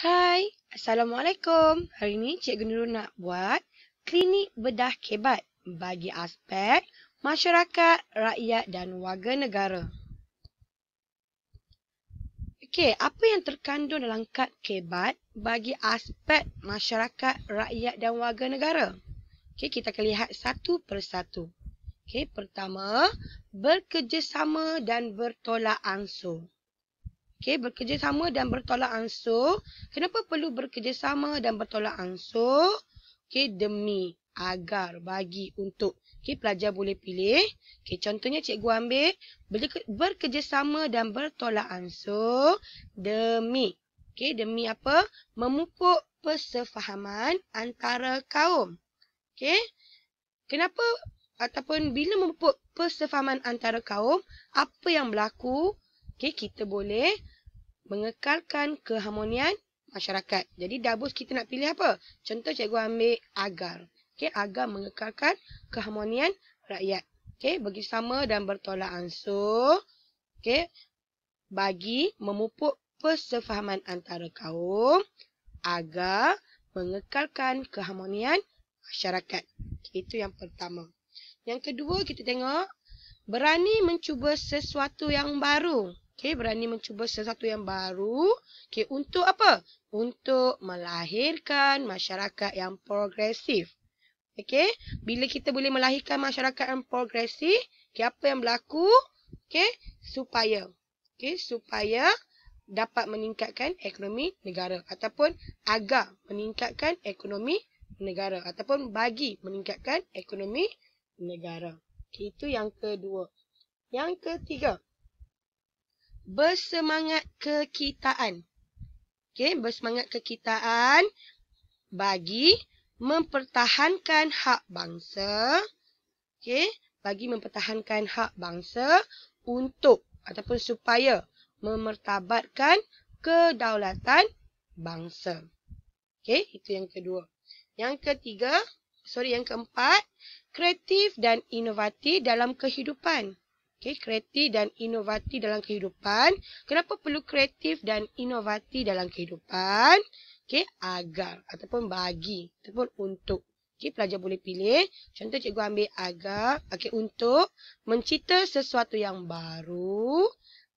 Hai, Assalamualaikum. Hari ini Cik Nurul nak buat klinik bedah kebat bagi aspek masyarakat, rakyat dan warga negara. Okey, apa yang terkandung dalam kad kebat bagi aspek masyarakat, rakyat dan warga negara? Okey, kita akan lihat satu persatu. Okey, pertama, bekerjasama dan bertolak ansur. Okey, bekerjasama dan bertolak ansur. Kenapa perlu bekerjasama dan bertolak ansur? Okey, demi, agar, bagi, untuk. Okey, pelajar boleh pilih. Okey, contohnya cikgu ambil. Bekerjasama dan bertolak ansur. Demi. Okey, demi apa? Memupuk persefahaman antara kaum. Okey. Kenapa ataupun bila memupuk persefahaman antara kaum, apa yang berlaku? Okey, kita boleh mengekalkan keharmonian masyarakat. Jadi dabus kita nak pilih apa? Contoh cikgu ambil agar. Okey, agar mengekalkan keharmonian rakyat. Okey, bagi sama dan bertolak ansur. Okey. Bagi memupuk persefahaman antara kaum agar mengekalkan keharmonian masyarakat. Okay, itu yang pertama. Yang kedua kita tengok berani mencuba sesuatu yang baru. Okay, berani mencuba sesuatu yang baru. Okay, untuk apa? Untuk melahirkan masyarakat yang progresif. Okay, bila kita boleh melahirkan masyarakat yang progresif, okay, apa yang berlaku? Okay, supaya. Okay, supaya dapat meningkatkan ekonomi negara ataupun agar meningkatkan ekonomi negara ataupun bagi meningkatkan ekonomi negara. Okay, itu yang kedua. Yang ketiga bersemangat kekitaan. Okey, bersemangat kekitaan bagi mempertahankan hak bangsa. Okey, bagi mempertahankan hak bangsa untuk ataupun supaya memertabatkan kedaulatan bangsa. Okey, itu yang kedua. Yang ketiga, sorry yang keempat, kreatif dan inovatif dalam kehidupan. Okay, kreatif dan inovatif dalam kehidupan. Kenapa perlu kreatif dan inovatif dalam kehidupan? Okay, agar ataupun bagi ataupun untuk. Okay, pelajar boleh pilih. Contoh cikgu ambil agar. Okay, untuk mencipta sesuatu yang baru.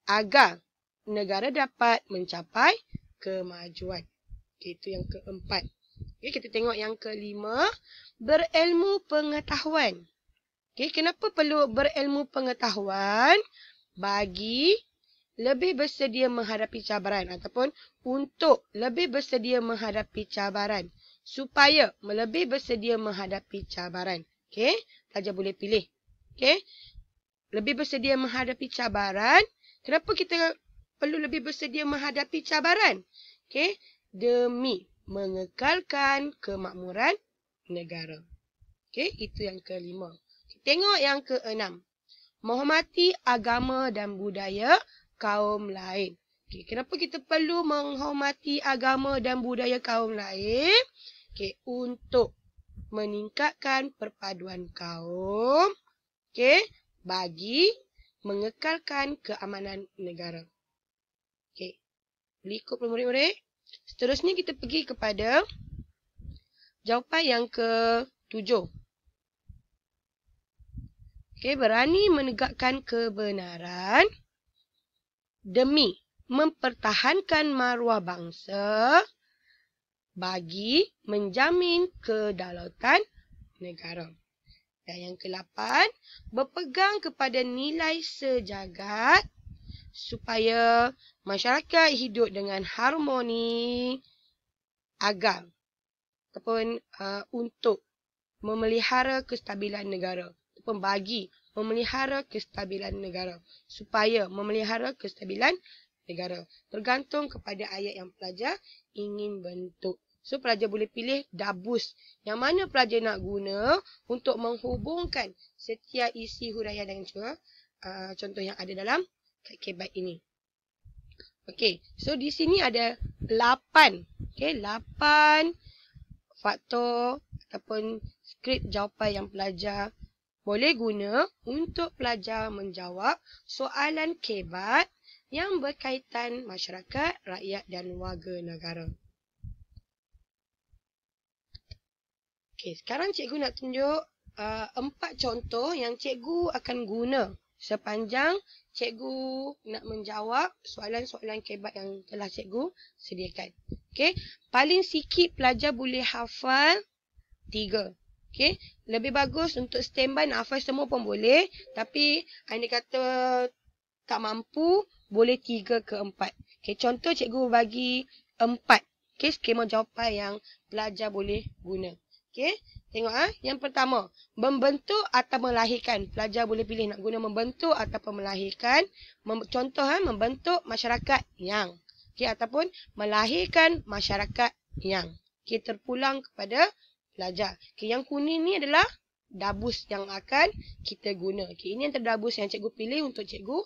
Agar negara dapat mencapai kemajuan. Okay, itu yang keempat. Okay, kita tengok yang kelima. Berilmu pengetahuan. Okey, kenapa perlu berilmu pengetahuan bagi lebih bersedia menghadapi cabaran ataupun untuk lebih bersedia menghadapi cabaran supaya lebih bersedia menghadapi cabaran. Okey, pelajar boleh pilih. Okey. Lebih bersedia menghadapi cabaran. Kenapa kita perlu lebih bersedia menghadapi cabaran? Okey, demi mengekalkan kemakmuran negara. Okey, itu yang kelima. Tengok yang keenam. Menghormati agama dan budaya kaum lain. Okay, kenapa kita perlu menghormati agama dan budaya kaum lain? Okay, untuk meningkatkan perpaduan kaum. Okay, bagi mengekalkan keamanan negara. Okay. Berikut murid-murid. Seterusnya kita pergi kepada jawapan yang ke tujuh. Okay, berani menegakkan kebenaran demi mempertahankan maruah bangsa bagi menjamin kedaulatan negara. Dan yang ke-8, berpegang kepada nilai sejagat supaya masyarakat hidup dengan harmoni agam ataupun uh, untuk memelihara kestabilan negara ataupun bagi memelihara kestabilan negara supaya memelihara kestabilan negara bergantung kepada ayat yang pelajar ingin bentuk so pelajar boleh pilih dabus yang mana pelajar nak guna untuk menghubungkan setiap isi huraian dan juga uh, contoh yang ada dalam kebaik ini okey so di sini ada 8 okey 8 faktor ataupun skrip jawapan yang pelajar boleh guna untuk pelajar menjawab soalan kebat yang berkaitan masyarakat, rakyat dan warga negara. Okay, sekarang cikgu nak tunjuk uh, empat contoh yang cikgu akan guna sepanjang cikgu nak menjawab soalan-soalan kebat yang telah cikgu sediakan. Okay, paling sikit pelajar boleh hafal tiga. Okay, lebih bagus untuk standby nak hafal semua pun boleh. Tapi, anda kata tak mampu, boleh tiga ke empat. Okey, contoh cikgu bagi empat. Okay, skema jawapan yang pelajar boleh guna. Okay, tengok ah. Ha? Yang pertama, membentuk atau melahirkan. Pelajar boleh pilih nak guna membentuk atau melahirkan. Mem contoh, ha? membentuk masyarakat yang. Okey, ataupun melahirkan masyarakat yang. Okey, terpulang kepada belajar. Okay, yang kuning ni adalah dabus yang akan kita guna. Okay, ini antara dabus yang cikgu pilih untuk cikgu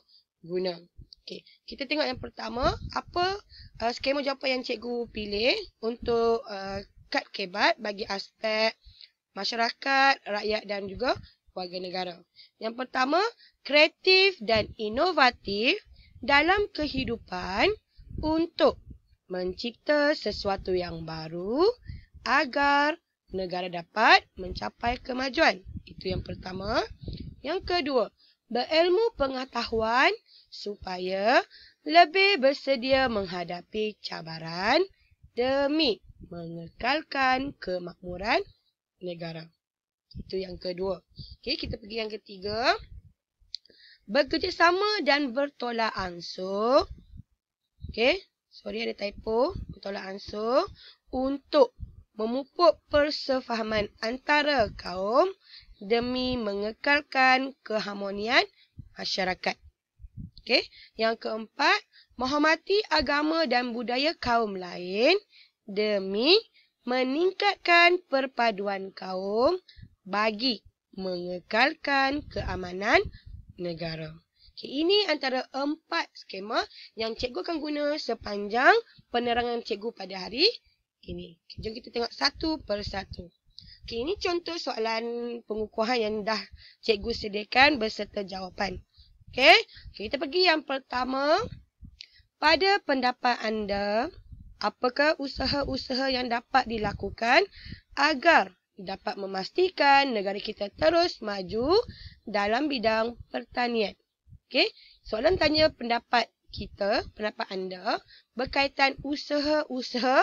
guna. Okay, kita tengok yang pertama, apa uh, skema jawapan yang cikgu pilih untuk uh, kad kebat bagi aspek masyarakat, rakyat dan juga warga negara. Yang pertama, kreatif dan inovatif dalam kehidupan untuk mencipta sesuatu yang baru agar negara dapat mencapai kemajuan. Itu yang pertama. Yang kedua, berilmu pengetahuan supaya lebih bersedia menghadapi cabaran demi mengekalkan kemakmuran negara. Itu yang kedua. Okey, kita pergi yang ketiga. Bekerjasama dan bertolak ansur. Okey, sorry ada typo. Bertolak ansur untuk memupuk persefahaman antara kaum demi mengekalkan keharmonian masyarakat. Okey, yang keempat, menghormati agama dan budaya kaum lain demi meningkatkan perpaduan kaum bagi mengekalkan keamanan negara. Okay, ini antara empat skema yang cikgu akan guna sepanjang penerangan cikgu pada hari ini. Okay, jom kita tengok satu per satu. Okay, ini contoh soalan pengukuhan yang dah cikgu sediakan berserta jawapan. Okay? Okay, kita pergi yang pertama. Pada pendapat anda, apakah usaha-usaha yang dapat dilakukan agar dapat memastikan negara kita terus maju dalam bidang pertanian? Okay? Soalan tanya pendapat kita, pendapat anda berkaitan usaha-usaha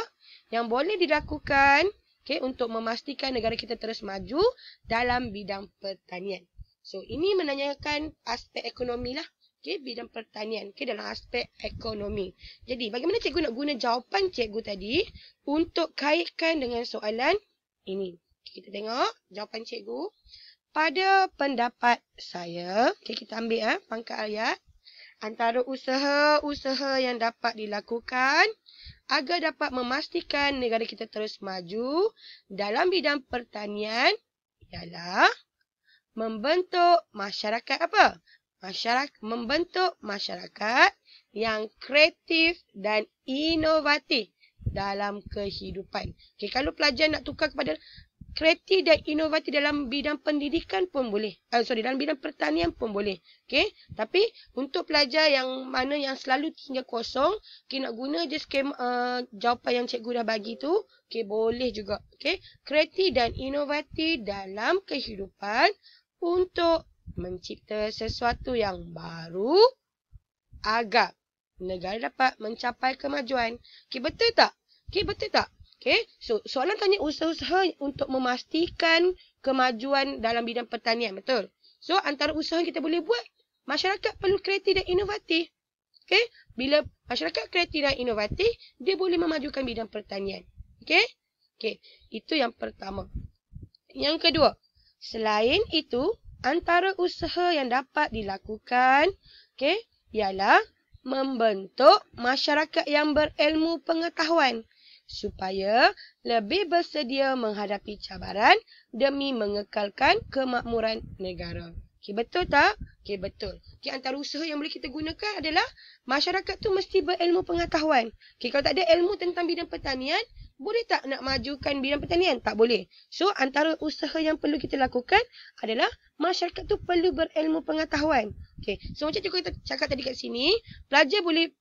yang boleh dilakukan okay, untuk memastikan negara kita terus maju dalam bidang pertanian. So, ini menanyakan aspek ekonomi lah. Okay, bidang pertanian. Okay, dalam aspek ekonomi. Jadi, bagaimana cikgu nak guna jawapan cikgu tadi untuk kaitkan dengan soalan ini? Kita tengok jawapan cikgu. Pada pendapat saya, okay, kita ambil ya, pangkat ayat. Antara usaha-usaha yang dapat dilakukan agar dapat memastikan negara kita terus maju dalam bidang pertanian ialah membentuk masyarakat apa? Masyarakat membentuk masyarakat yang kreatif dan inovatif dalam kehidupan. Okey, kalau pelajar nak tukar kepada kreatif dan inovatif dalam bidang pendidikan pun boleh. Uh, sorry, dalam bidang pertanian pun boleh. Okay? Tapi, untuk pelajar yang mana yang selalu tinggal kosong, okay, nak guna je skema uh, eh, jawapan yang cikgu dah bagi tu, okay, boleh juga. Okay? Kreatif dan inovatif dalam kehidupan untuk mencipta sesuatu yang baru agar negara dapat mencapai kemajuan. Okay, betul tak? Okay, betul tak? Okay, so soalan tanya usaha-usaha untuk memastikan kemajuan dalam bidang pertanian, betul? So, antara usaha yang kita boleh buat, masyarakat perlu kreatif dan inovatif. Okay, bila masyarakat kreatif dan inovatif, dia boleh memajukan bidang pertanian. Okay, okay. itu yang pertama. Yang kedua, selain itu, antara usaha yang dapat dilakukan, okay, ialah membentuk masyarakat yang berilmu pengetahuan supaya lebih bersedia menghadapi cabaran demi mengekalkan kemakmuran negara. Okey betul tak? Okey betul. Okey antara usaha yang boleh kita gunakan adalah masyarakat tu mesti berilmu pengetahuan. Okey kalau tak ada ilmu tentang bidang pertanian, boleh tak nak majukan bidang pertanian? Tak boleh. So antara usaha yang perlu kita lakukan adalah masyarakat tu perlu berilmu pengetahuan. Okay. So macam cikgu kita cakap tadi kat sini, pelajar boleh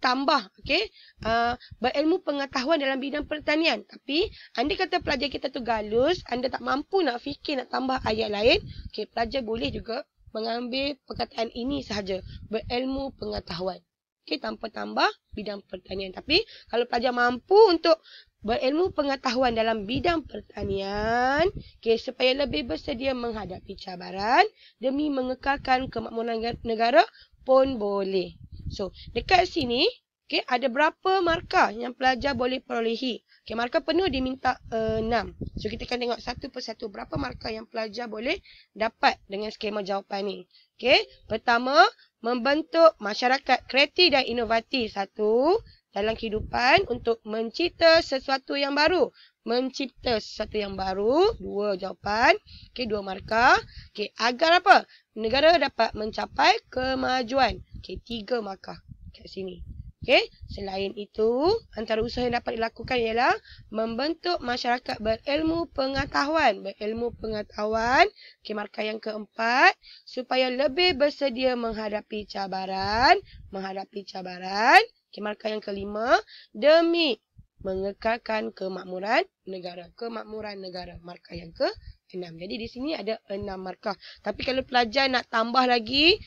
tambah okey uh, berilmu pengetahuan dalam bidang pertanian tapi anda kata pelajar kita tu galus anda tak mampu nak fikir nak tambah ayat lain okey pelajar boleh juga mengambil perkataan ini sahaja berilmu pengetahuan okey tanpa tambah bidang pertanian tapi kalau pelajar mampu untuk berilmu pengetahuan dalam bidang pertanian okey supaya lebih bersedia menghadapi cabaran demi mengekalkan kemakmuran negara pun boleh So, dekat sini, okay, ada berapa markah yang pelajar boleh perolehi? Okay, markah penuh diminta uh, eh, 6. So, kita akan tengok satu persatu berapa markah yang pelajar boleh dapat dengan skema jawapan ini. Okay, pertama, membentuk masyarakat kreatif dan inovatif. Satu, dalam kehidupan untuk mencipta sesuatu yang baru. Mencipta sesuatu yang baru. Dua jawapan. okay, dua markah. Okay, agar apa? Negara dapat mencapai kemajuan. Okey, tiga markah kat sini. Okey, selain itu, antara usaha yang dapat dilakukan ialah membentuk masyarakat berilmu pengetahuan. Berilmu pengetahuan, okey, markah yang keempat, supaya lebih bersedia menghadapi cabaran, menghadapi cabaran. Okey, markah yang kelima, demi mengekalkan kemakmuran negara. Kemakmuran negara, markah yang ke enam. Jadi, di sini ada enam markah. Tapi kalau pelajar nak tambah lagi,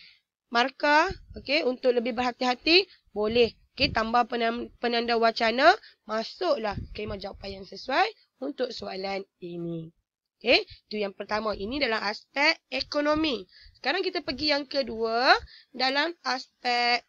markah okey untuk lebih berhati-hati boleh okey tambah penanda wacana masuklah kelima jawapan yang sesuai untuk soalan ini okey tu yang pertama ini dalam aspek ekonomi sekarang kita pergi yang kedua dalam aspek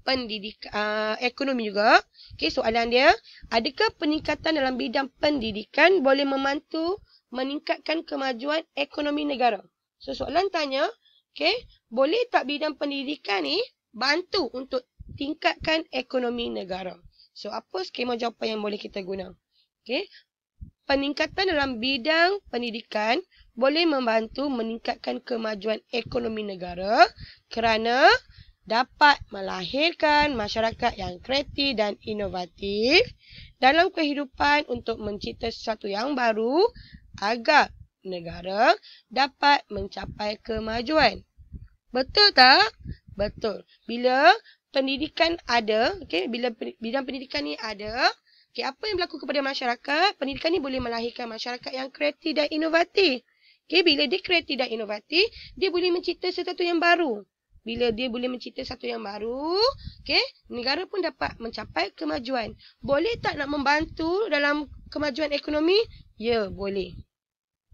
pendidikan uh, ekonomi juga okey soalan dia adakah peningkatan dalam bidang pendidikan boleh membantu meningkatkan kemajuan ekonomi negara so soalan tanya Okey, boleh tak bidang pendidikan ni bantu untuk tingkatkan ekonomi negara? So, apa skema jawapan yang boleh kita guna? Okay, peningkatan dalam bidang pendidikan boleh membantu meningkatkan kemajuan ekonomi negara kerana dapat melahirkan masyarakat yang kreatif dan inovatif dalam kehidupan untuk mencipta sesuatu yang baru agar negara dapat mencapai kemajuan. Betul tak? Betul. Bila pendidikan ada, okay? bila bidang pendidikan ni ada, okay? apa yang berlaku kepada masyarakat? Pendidikan ni boleh melahirkan masyarakat yang kreatif dan inovatif. Okay? bila dia kreatif dan inovatif, dia boleh mencipta sesuatu yang baru. Bila dia boleh mencipta satu yang baru, okay? negara pun dapat mencapai kemajuan. Boleh tak nak membantu dalam kemajuan ekonomi? Ya, boleh.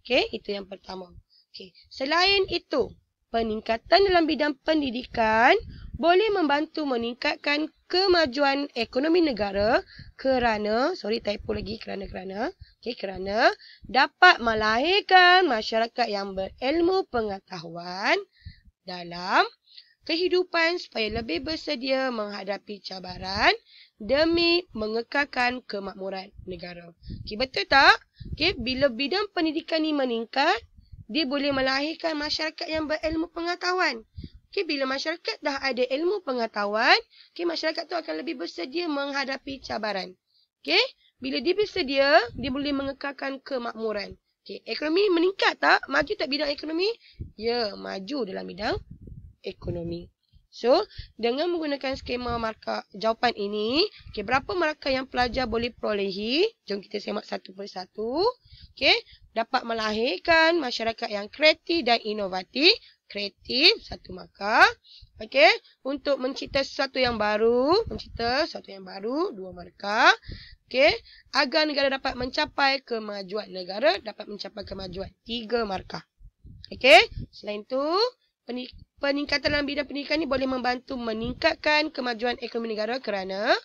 Okay, itu yang pertama. Okay. selain itu, peningkatan dalam bidang pendidikan boleh membantu meningkatkan kemajuan ekonomi negara kerana sorry typo lagi kerana kerana okay kerana dapat melahirkan masyarakat yang berilmu pengetahuan dalam kehidupan supaya lebih bersedia menghadapi cabaran demi mengekalkan kemakmuran negara. Okey betul tak? Okey bila bidang pendidikan ini meningkat dia boleh melahirkan masyarakat yang berilmu pengetahuan. Okey, bila masyarakat dah ada ilmu pengetahuan, okey, masyarakat tu akan lebih bersedia menghadapi cabaran. Okey, bila dia bersedia, dia boleh mengekalkan kemakmuran. Okey, ekonomi meningkat tak? Maju tak bidang ekonomi? Ya, maju dalam bidang ekonomi. So, dengan menggunakan skema markah jawapan ini, okay, berapa markah yang pelajar boleh perolehi? Jom kita semak satu per satu. Okay, dapat melahirkan masyarakat yang kreatif dan inovatif. Kreatif, satu markah. Okay, untuk mencipta sesuatu yang baru, mencipta sesuatu yang baru, dua markah. Okay, agar negara dapat mencapai kemajuan negara, dapat mencapai kemajuan, tiga markah. Okay, selain itu, peningkatan dalam bidang pendidikan ini boleh membantu meningkatkan kemajuan ekonomi negara kerana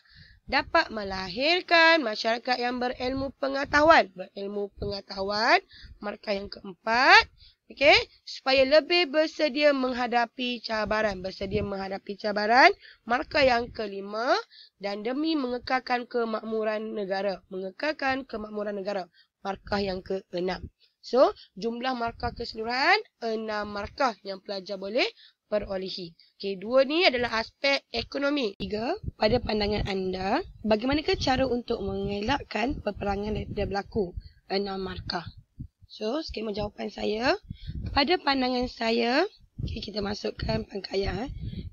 dapat melahirkan masyarakat yang berilmu pengetahuan. Berilmu pengetahuan, markah yang keempat. okay? supaya lebih bersedia menghadapi cabaran, bersedia menghadapi cabaran, markah yang kelima dan demi mengekalkan kemakmuran negara, mengekalkan kemakmuran negara, markah yang keenam. So, jumlah markah keseluruhan, enam markah yang pelajar boleh perolehi. Okey, dua ni adalah aspek ekonomi. Tiga, pada pandangan anda, bagaimanakah cara untuk mengelakkan peperangan daripada berlaku? enam markah. So, skema jawapan saya, pada pandangan saya, okay, kita masukkan pangkaya, eh.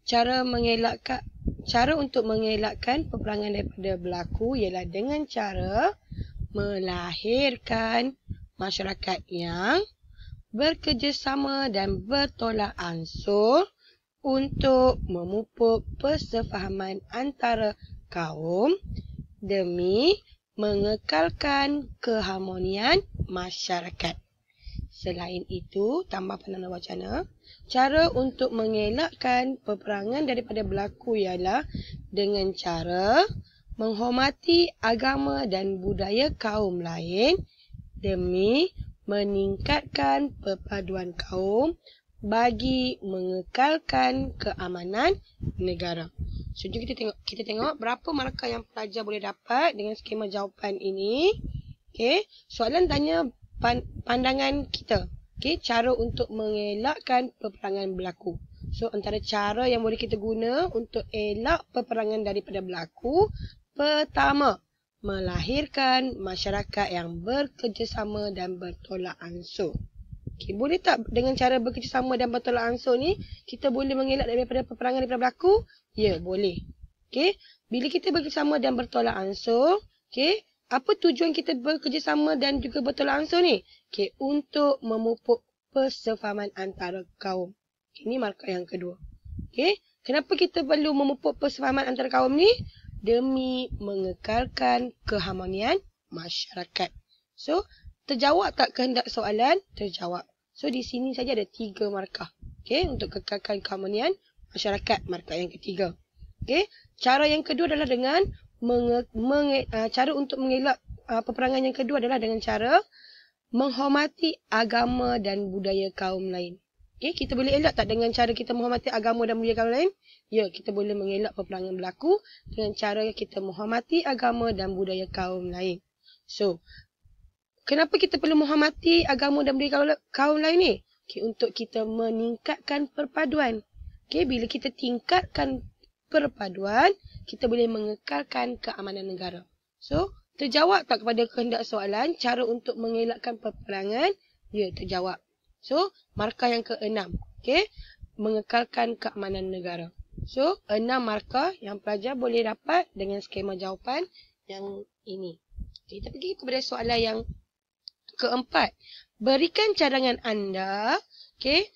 cara mengelakkan cara untuk mengelakkan peperangan daripada berlaku ialah dengan cara melahirkan masyarakat yang berkerjasama dan bertolak ansur untuk memupuk persefahaman antara kaum demi mengekalkan keharmonian masyarakat. Selain itu, tambah penanda wacana, cara untuk mengelakkan peperangan daripada berlaku ialah dengan cara menghormati agama dan budaya kaum lain demi meningkatkan perpaduan kaum bagi mengekalkan keamanan negara. So, jom kita tengok, kita tengok berapa markah yang pelajar boleh dapat dengan skema jawapan ini. Okay. Soalan tanya pan- pandangan kita. Okay. Cara untuk mengelakkan peperangan berlaku. So, antara cara yang boleh kita guna untuk elak peperangan daripada berlaku. Pertama, melahirkan masyarakat yang berkerjasama dan bertolak ansur. Okay, boleh tak dengan cara bekerjasama dan bertolak ansur ni, kita boleh mengelak daripada peperangan daripada berlaku? Ya, yeah, boleh. Okay, bila kita bekerjasama dan bertolak ansur, okay, apa tujuan kita bekerjasama dan juga bertolak ansur ni? Okay, untuk memupuk persefahaman antara kaum. Okay, markah yang kedua. Okay, kenapa kita perlu memupuk persefahaman antara kaum ni? demi mengekalkan keharmonian masyarakat. So, terjawab tak kehendak soalan? Terjawab. So, di sini saja ada tiga markah. Okay, untuk kekalkan keharmonian masyarakat. Markah yang ketiga. Okay, cara yang kedua adalah dengan menge- menge- ah, cara untuk mengelak uh, peperangan yang kedua adalah dengan cara menghormati agama dan budaya kaum lain. Okay, kita boleh elak tak dengan cara kita menghormati agama dan budaya kaum lain? Ya, kita boleh mengelak peperangan berlaku dengan cara kita menghormati agama dan budaya kaum lain. So, kenapa kita perlu menghormati agama dan budaya kaum, kaum lain ni? Okay, untuk kita meningkatkan perpaduan. Okay, bila kita tingkatkan perpaduan, kita boleh mengekalkan keamanan negara. So, terjawab tak kepada kehendak soalan cara untuk mengelakkan peperangan? Ya, terjawab. So, markah yang keenam. Okay, mengekalkan keamanan negara. So, enam markah yang pelajar boleh dapat dengan skema jawapan yang ini. Okay, kita pergi kepada soalan yang keempat. Berikan cadangan anda, okay,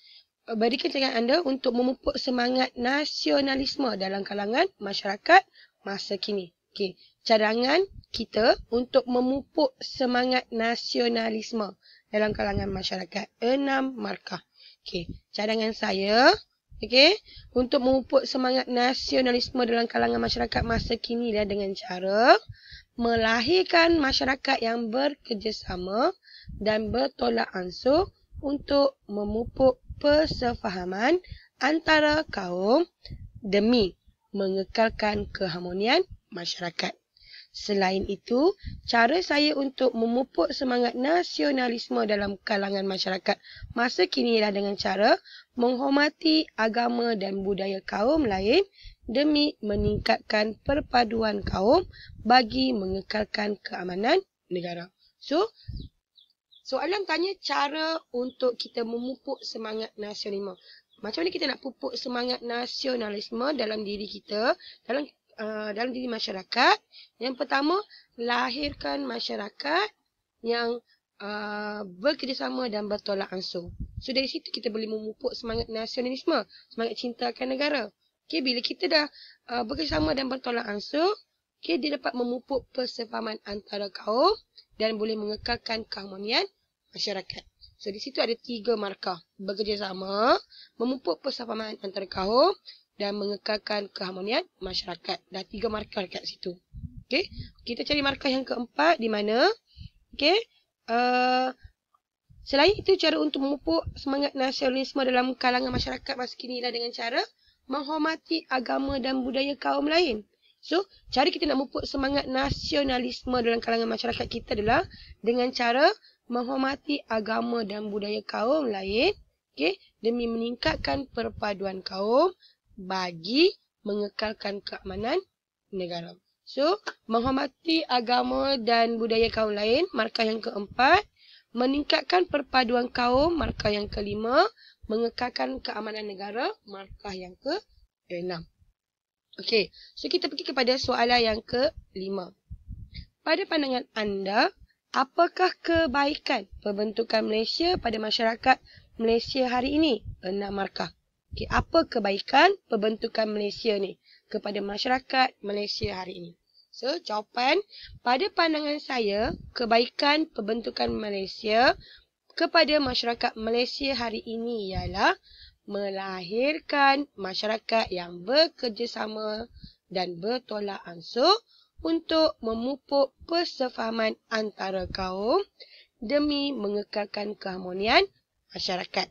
berikan cadangan anda untuk memupuk semangat nasionalisme dalam kalangan masyarakat masa kini. Okay, cadangan kita untuk memupuk semangat nasionalisme dalam kalangan masyarakat. enam markah. Okay, cadangan saya, Okey, untuk memupuk semangat nasionalisme dalam kalangan masyarakat masa kini lah dengan cara melahirkan masyarakat yang bekerjasama dan bertolak ansur untuk memupuk persefahaman antara kaum demi mengekalkan keharmonian masyarakat. Selain itu, cara saya untuk memupuk semangat nasionalisme dalam kalangan masyarakat masa kini ialah dengan cara menghormati agama dan budaya kaum lain demi meningkatkan perpaduan kaum bagi mengekalkan keamanan negara. So, soalan tanya cara untuk kita memupuk semangat nasionalisme. Macam mana kita nak pupuk semangat nasionalisme dalam diri kita, dalam uh, dalam diri masyarakat. Yang pertama, lahirkan masyarakat yang uh, bekerjasama dan bertolak ansur. So dari situ kita boleh memupuk semangat nasionalisme, semangat cinta akan negara. Okay, bila kita dah uh, bekerjasama dan bertolak ansur, okay, dia dapat memupuk persefahaman antara kaum dan boleh mengekalkan keharmonian masyarakat. So di situ ada tiga markah bekerjasama, memupuk persefahaman antara kaum, dan mengekalkan keharmonian masyarakat. Dah tiga markah dekat situ. Okey. Kita cari markah yang keempat di mana? Okey. Uh, selain itu cara untuk memupuk semangat nasionalisme dalam kalangan masyarakat masa kini ialah dengan cara menghormati agama dan budaya kaum lain. So, cara kita nak memupuk semangat nasionalisme dalam kalangan masyarakat kita adalah dengan cara menghormati agama dan budaya kaum lain. Okey. demi meningkatkan perpaduan kaum bagi mengekalkan keamanan negara. So, menghormati agama dan budaya kaum lain, markah yang keempat. Meningkatkan perpaduan kaum, markah yang kelima. Mengekalkan keamanan negara, markah yang keenam. Okey, so kita pergi kepada soalan yang kelima. Pada pandangan anda, apakah kebaikan pembentukan Malaysia pada masyarakat Malaysia hari ini? Enam markah. Okey, apa kebaikan pembentukan Malaysia ni kepada masyarakat Malaysia hari ini? So, jawapan pada pandangan saya, kebaikan pembentukan Malaysia kepada masyarakat Malaysia hari ini ialah melahirkan masyarakat yang bekerjasama dan bertolak ansur untuk memupuk persefahaman antara kaum demi mengekalkan keharmonian masyarakat.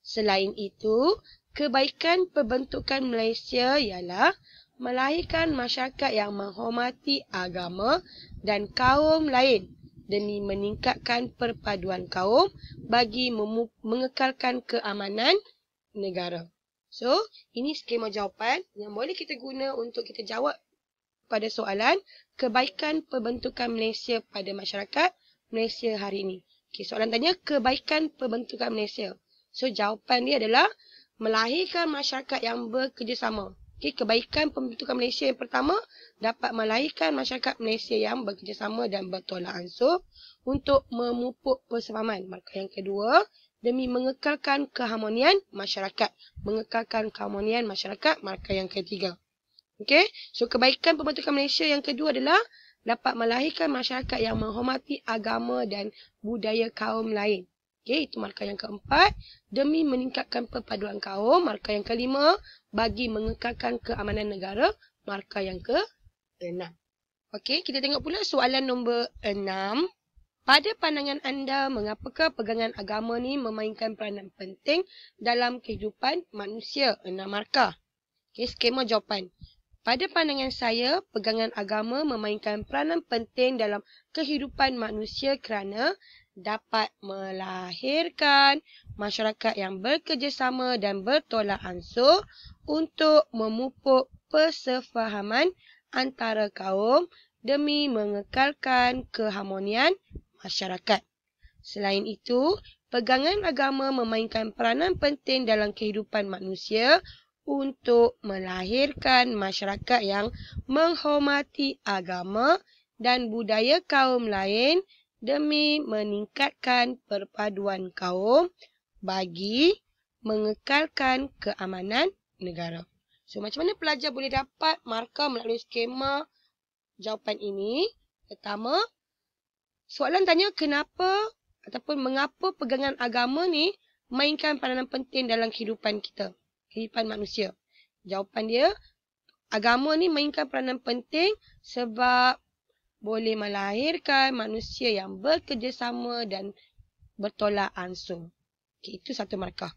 Selain itu, Kebaikan pembentukan Malaysia ialah melahirkan masyarakat yang menghormati agama dan kaum lain demi meningkatkan perpaduan kaum bagi memu- mengekalkan keamanan negara. So, ini skema jawapan yang boleh kita guna untuk kita jawab pada soalan kebaikan pembentukan Malaysia pada masyarakat Malaysia hari ini. Okay, soalan tanya kebaikan pembentukan Malaysia. So, jawapan dia adalah melahirkan masyarakat yang bekerjasama. Okay, kebaikan pembentukan Malaysia yang pertama dapat melahirkan masyarakat Malaysia yang bekerjasama dan bertolak ansur untuk memupuk persefahaman. Markah yang kedua, demi mengekalkan keharmonian masyarakat. Mengekalkan keharmonian masyarakat, markah yang ketiga. Okay, so kebaikan pembentukan Malaysia yang kedua adalah dapat melahirkan masyarakat yang menghormati agama dan budaya kaum lain. Okey, itu markah yang keempat. Demi meningkatkan perpaduan kaum. Markah yang kelima. Bagi mengekalkan keamanan negara. Markah yang ke enam. Okey, kita tengok pula soalan nombor enam. Pada pandangan anda, mengapakah pegangan agama ni memainkan peranan penting dalam kehidupan manusia? Enam markah. Okey, skema jawapan. Pada pandangan saya, pegangan agama memainkan peranan penting dalam kehidupan manusia kerana dapat melahirkan masyarakat yang bekerjasama dan bertolak ansur untuk memupuk persefahaman antara kaum demi mengekalkan keharmonian masyarakat. Selain itu, pegangan agama memainkan peranan penting dalam kehidupan manusia untuk melahirkan masyarakat yang menghormati agama dan budaya kaum lain demi meningkatkan perpaduan kaum bagi mengekalkan keamanan negara. So macam mana pelajar boleh dapat markah melalui skema jawapan ini? Pertama, soalan tanya kenapa ataupun mengapa pegangan agama ni mainkan peranan penting dalam kehidupan kita, kehidupan manusia. Jawapan dia, agama ni mainkan peranan penting sebab boleh melahirkan manusia yang bekerjasama dan bertolak ansur. Okay, itu satu markah.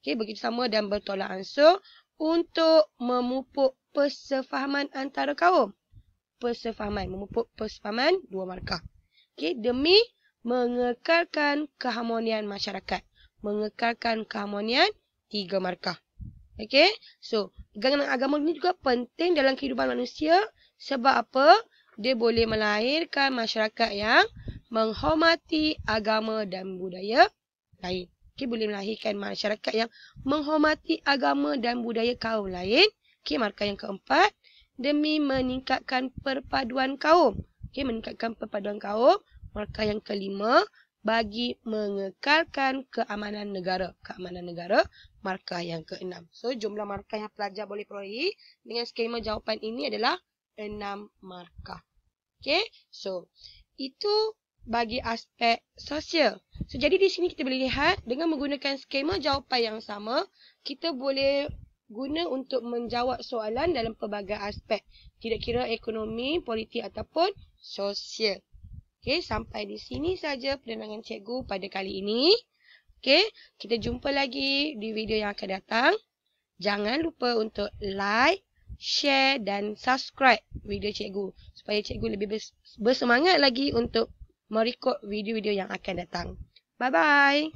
Okay, begitu bekerjasama dan bertolak ansur untuk memupuk persefahaman antara kaum. Persefahaman. Memupuk persefahaman dua markah. Okay, demi mengekalkan keharmonian masyarakat. Mengekalkan keharmonian tiga markah. Okay, so pegangan agama ini juga penting dalam kehidupan manusia Sebab apa? dia boleh melahirkan masyarakat yang menghormati agama dan budaya lain. Okey, boleh melahirkan masyarakat yang menghormati agama dan budaya kaum lain. Okey, markah yang keempat, demi meningkatkan perpaduan kaum. Okey, meningkatkan perpaduan kaum. Markah yang kelima, bagi mengekalkan keamanan negara. Keamanan negara, markah yang keenam. So, jumlah markah yang pelajar boleh perolehi dengan skema jawapan ini adalah enam markah. Okay, so itu bagi aspek sosial. So, jadi di sini kita boleh lihat dengan menggunakan skema jawapan yang sama, kita boleh guna untuk menjawab soalan dalam pelbagai aspek. Tidak kira ekonomi, politik ataupun sosial. Okay, sampai di sini saja penerangan cikgu pada kali ini. Okay, kita jumpa lagi di video yang akan datang. Jangan lupa untuk like, share dan subscribe video cikgu supaya cikgu lebih bersemangat lagi untuk merekod video-video yang akan datang. Bye-bye!